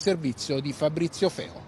servizio di Fabrizio Feo.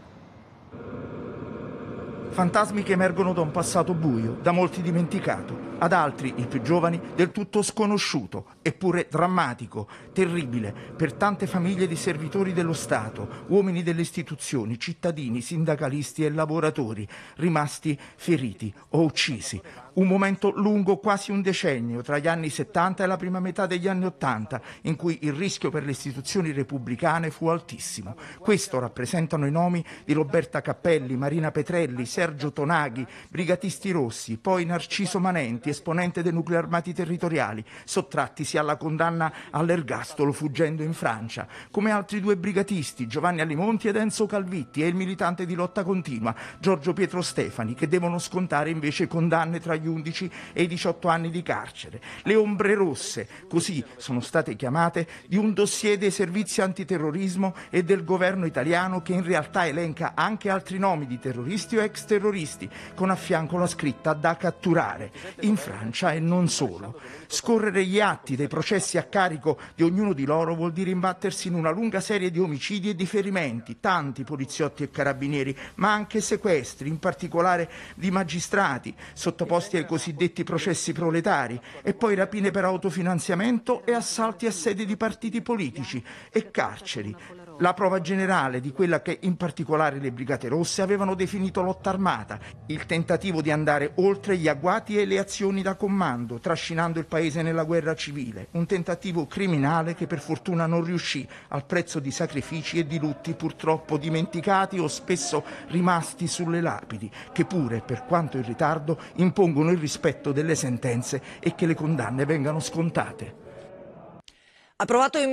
Fantasmi che emergono da un passato buio, da molti dimenticato, ad altri, i più giovani, del tutto sconosciuto, eppure drammatico, terribile per tante famiglie di servitori dello Stato, uomini delle istituzioni, cittadini, sindacalisti e lavoratori, rimasti feriti o uccisi. Un momento lungo quasi un decennio, tra gli anni 70 e la prima metà degli anni 80, in cui il rischio per le istituzioni repubblicane fu altissimo. Questo rappresentano i nomi di Roberta Cappelli, Marina Petrelli, Sergio Tonaghi, Brigatisti Rossi, poi Narciso Manenti, esponente dei nuclei armati territoriali, sottrattisi alla condanna all'ergastolo fuggendo in Francia, come altri due brigatisti, Giovanni Alimonti ed Enzo Calvitti, e il militante di lotta continua, Giorgio Pietro Stefani, che devono scontare invece condanne tra gli 11 e i 18 anni di carcere. Le ombre rosse, così sono state chiamate, di un dossier dei servizi antiterrorismo e del governo italiano che in realtà elenca anche altri nomi di terroristi o ex terroristi, con a fianco la scritta da catturare. In Francia e non solo. Scorrere gli atti dei processi a carico di ognuno di loro vuol dire imbattersi in una lunga serie di omicidi e di ferimenti, tanti poliziotti e carabinieri, ma anche sequestri, in particolare di magistrati, sottoposti ai cosiddetti processi proletari, e poi rapine per autofinanziamento e assalti a sedi di partiti politici e carceri. La prova generale di quella che in particolare le Brigate Rosse avevano definito lotta armata, il tentativo di andare oltre gli agguati e le azioni legioni da comando, trascinando il paese nella guerra civile, un tentativo criminale che per fortuna non riuscì, al prezzo di sacrifici e di lutti purtroppo dimenticati o spesso rimasti sulle lapidi, che pure, per quanto in ritardo, impongono il rispetto delle sentenze e che le condanne vengano scontate.